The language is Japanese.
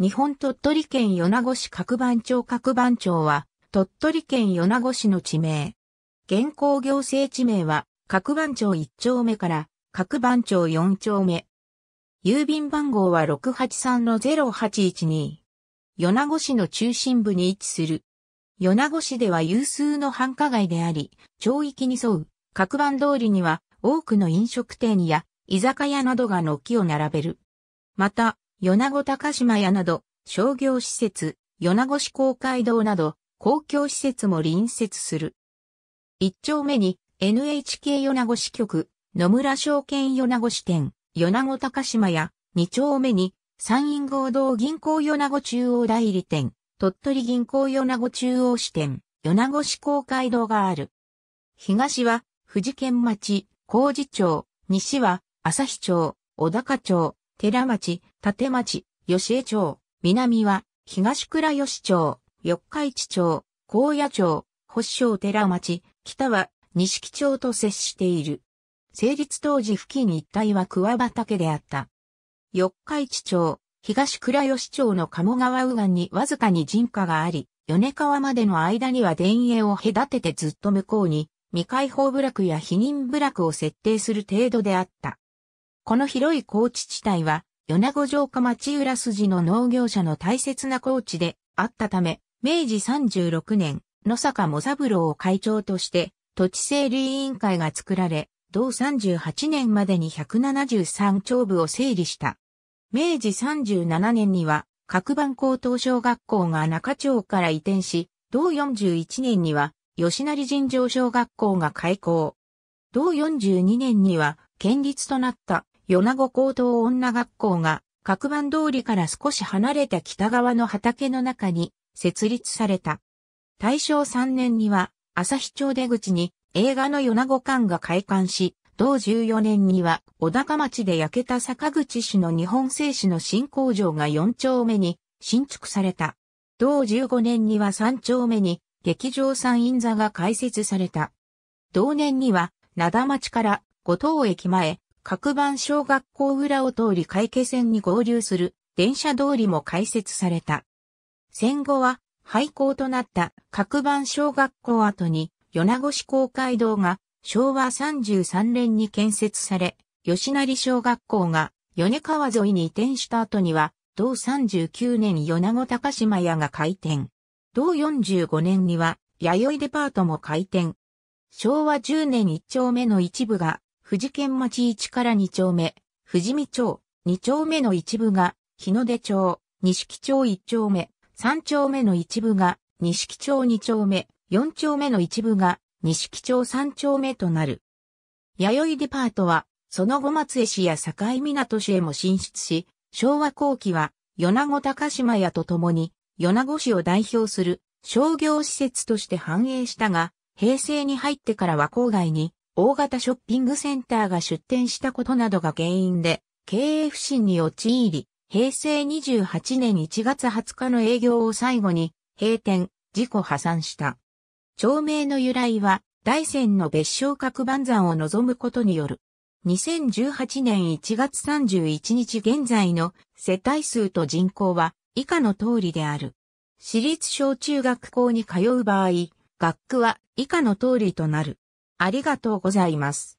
日本鳥取県米子市角番町角番町は、鳥取県米子市の地名。現行行政地名は、角番町1丁目から、角番町4丁目。郵便番号は683-0812。米子市の中心部に位置する。米子市では有数の繁華街であり、町域に沿う、角番通りには多くの飲食店や居酒屋などが軒を並べる。また、米子高島屋など、商業施設、米子市公会堂など、公共施設も隣接する。一丁目に NHK 米子支局、野村証券米子支店、米子高島屋、二丁目に山陰合同銀行米子中央代理店、鳥取銀行米子中央支店、米子市公会堂がある。東は、富士県町、工事町、西は、旭町、小高町、寺町、立町、吉江町、南は、東倉吉町、四日市町、高野町、保守寺町、北は、西木町と接している。成立当時付近一帯は桑畑であった。四日市町、東倉吉町の鴨川右岸にわずかに人家があり、米川までの間には田園を隔ててずっと向こうに、未開放部落や避妊部落を設定する程度であった。この広い高地地帯は、米子城下町浦筋の農業者の大切な高地であったため、明治36年、野坂茂三郎を会長として、土地整理委員会が作られ、同38年までに173町部を整理した。明治37年には、各番高等小学校が中町から移転し、同41年には、吉成尋常小学校が開校。同42年には、県立となった米子高等女学校が、各番通りから少し離れた北側の畑の中に設立された。大正3年には、日町出口に映画の米子館が開館し、同14年には小高町で焼けた坂口市の日本製紙の新工場が4丁目に新築された。同15年には3丁目に劇場三院座が開設された。同年には灘町から五島駅前、各番小学校裏を通り会計線に合流する電車通りも開設された。戦後は廃校となった各番小学校跡に米子市公会堂が昭和33年に建設され、吉成小学校が米川沿いに移転した後には、同39年米子高島屋が開店。同45年には、弥生デパートも開店。昭和10年1丁目の一部が富士県町1から2丁目、富士見町、2丁目の一部が、日の出町、錦町1丁目、3丁目の一部が、錦町2丁目、4丁目の一部が、錦町3丁目となる。弥生デパートは、その後松江市や境港市へも進出し、昭和後期は、米子高島屋と共に、米子市を代表する商業施設として繁栄したが、平成に入ってからは郊外に大型ショッピングセンターが出店したことなどが原因で、経営不振に陥り、平成28年1月20日の営業を最後に、閉店、事故破産した。町名の由来は、大山の別称角番山を望むことによる。2018年1月31日現在の世帯数と人口は以下の通りである。私立小中学校に通う場合、学区は以下の通りとなる。ありがとうございます。